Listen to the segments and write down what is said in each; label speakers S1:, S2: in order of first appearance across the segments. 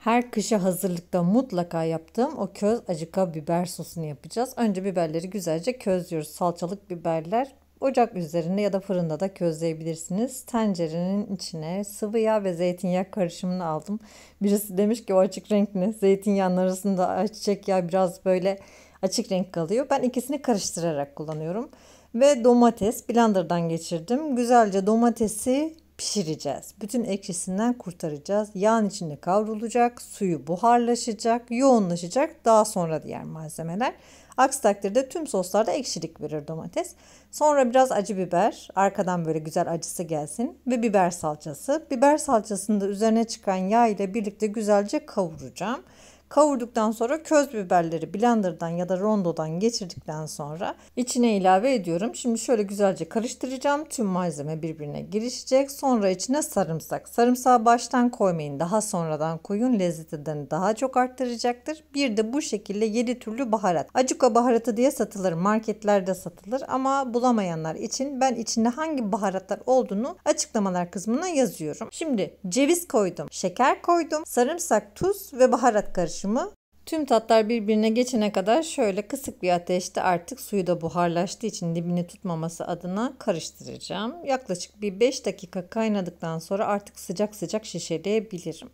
S1: Her kışa hazırlıkta mutlaka yaptığım o köz acıka biber sosunu yapacağız. Önce biberleri güzelce közlüyoruz. Salçalık biberler ocak üzerinde ya da fırında da közleyebilirsiniz. Tencerenin içine sıvı yağ ve zeytinyağı karışımını aldım. Birisi demiş ki o açık renk ne? Zeytinyağının arasında ayçiçek yağ biraz böyle açık renk kalıyor. Ben ikisini karıştırarak kullanıyorum. Ve domates blenderdan geçirdim. Güzelce domatesi pişireceğiz. Bütün ekşisinden kurtaracağız. Yağın içinde kavrulacak, suyu buharlaşacak, yoğunlaşacak. Daha sonra diğer malzemeler. Aksi takdirde tüm soslarda ekşilik verir domates. Sonra biraz acı biber, arkadan böyle güzel acısı gelsin ve biber salçası. Biber salçasını da üzerine çıkan yağ ile birlikte güzelce kavuracağım. Kavurduktan sonra köz biberleri blenderdan ya da rondodan geçirdikten sonra içine ilave ediyorum. Şimdi şöyle güzelce karıştıracağım. Tüm malzeme birbirine girişecek. Sonra içine sarımsak. Sarımsağı baştan koymayın. Daha sonradan koyun. Lezzetini daha çok arttıracaktır. Bir de bu şekilde 7 türlü baharat. Acuka baharatı diye satılır. Marketlerde satılır ama bulamayanlar için ben içinde hangi baharatlar olduğunu açıklamalar kısmına yazıyorum. Şimdi ceviz koydum, şeker koydum, sarımsak, tuz ve baharat karışımı karışımı. Tüm tatlar birbirine geçene kadar şöyle kısık bir ateşte artık suyu da buharlaştığı için dibini tutmaması adına karıştıracağım. Yaklaşık bir 5 dakika kaynadıktan sonra artık sıcak sıcak şişeleyebilirim.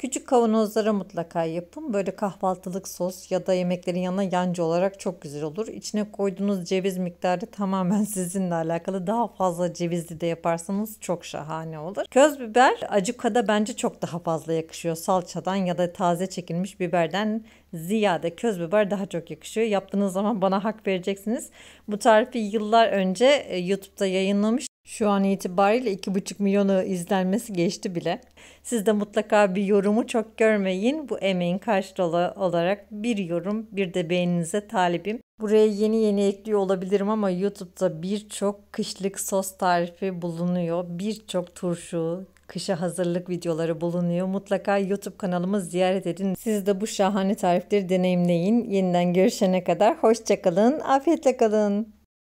S1: Küçük kavanozlara mutlaka yapın. Böyle kahvaltılık sos ya da yemeklerin yanına yancı olarak çok güzel olur. İçine koyduğunuz ceviz miktarı tamamen sizinle alakalı. Daha fazla cevizli de yaparsanız çok şahane olur. Köz biber acukada bence çok daha fazla yakışıyor. Salçadan ya da taze çekilmiş biberden ziyade köz biber daha çok yakışıyor. Yaptığınız zaman bana hak vereceksiniz. Bu tarifi yıllar önce e, YouTube'da yayınlamış şu an itibariyle 2,5 milyonu izlenmesi geçti bile. Siz de mutlaka bir yorumu çok görmeyin. Bu emeğin karşılığı olarak bir yorum bir de beğeninize talibim. Buraya yeni yeni ekliyor olabilirim ama YouTube'da birçok kışlık sos tarifi bulunuyor. Birçok turşu, kışa hazırlık videoları bulunuyor. Mutlaka YouTube kanalımı ziyaret edin. Siz de bu şahane tarifleri deneyimleyin. Yeniden görüşene kadar hoşçakalın, afiyetle kalın.